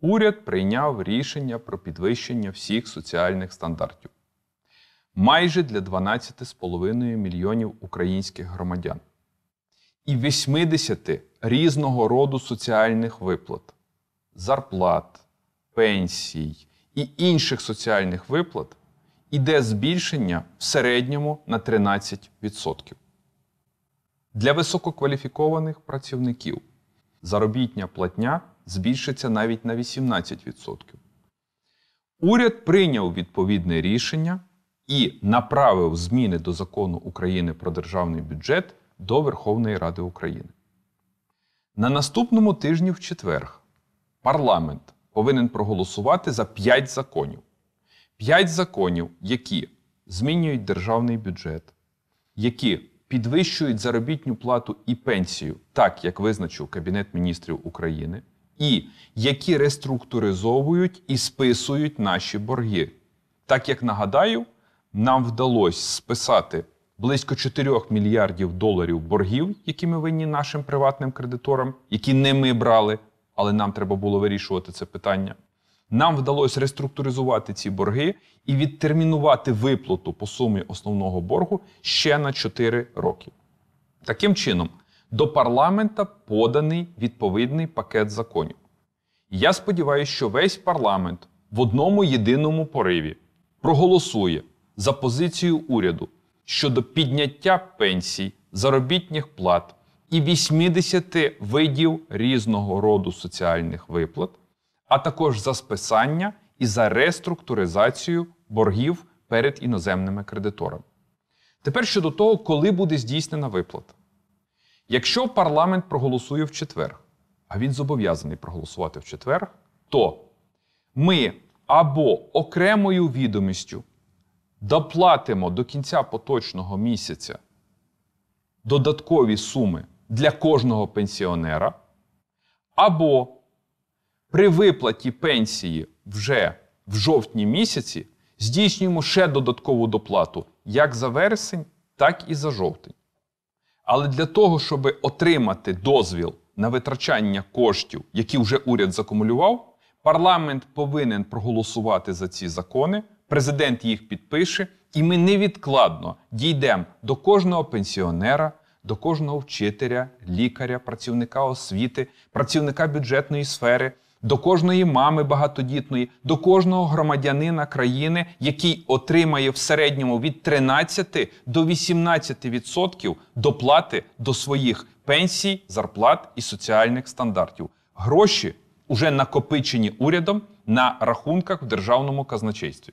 уряд прийняв рішення про підвищення всіх соціальних стандартів майже для 12,5 мільйонів українських громадян і 80 різного роду соціальних виплат, зарплат, пенсій і інших соціальних виплат іде збільшення в середньому на 13%. Для висококваліфікованих працівників заробітня платня збільшиться навіть на 18%. Уряд прийняв відповідне рішення і направив зміни до закону України про державний бюджет до Верховної Ради України. На наступному тижні в четвер парламент повинен проголосувати за 5 законів. 5 законів, які змінюють державний бюджет, які підвищують заробітну плату і пенсію, так як визначив Кабінет міністрів України, і які реструктуризовують і списують наші борги. Так як нагадаю, нам вдалося списати близько 4 мільярдів доларів боргів, які ми винні нашим приватним кредиторам, які не ми брали, але нам треба було вирішувати це питання. Нам вдалося реструктуризувати ці борги і відтермінувати виплату по сумі основного боргу ще на 4 роки. Таким чином, до парламента поданий відповідний пакет законів. Я сподіваюся, що весь парламент в одному єдиному пориві проголосує за позицію уряду щодо підняття пенсій, заробітних плат і 80 видів різного роду соціальних виплат а також за списання і за реструктуризацію боргів перед іноземними кредиторами. Тепер щодо того, коли буде здійснена виплата. Якщо парламент проголосує в четвер, а він зобов'язаний проголосувати в четвер, то ми або окремою відомістю доплатимо до кінця поточного місяця додаткові суми для кожного пенсіонера, або при виплаті пенсії вже в жовтні місяці здійснюємо ще додаткову доплату як за вересень, так і за жовтень. Але для того, щоб отримати дозвіл на витрачання коштів, які вже уряд закумулював, парламент повинен проголосувати за ці закони, президент їх підпише, і ми невідкладно дійдемо до кожного пенсіонера, до кожного вчителя, лікаря, працівника освіти, працівника бюджетної сфери до кожної мами багатодітної, до кожного громадянина країни, який отримає в середньому від 13 до 18% доплати до своїх пенсій, зарплат і соціальних стандартів. Гроші вже накопичені урядом на рахунках в державному казначействі.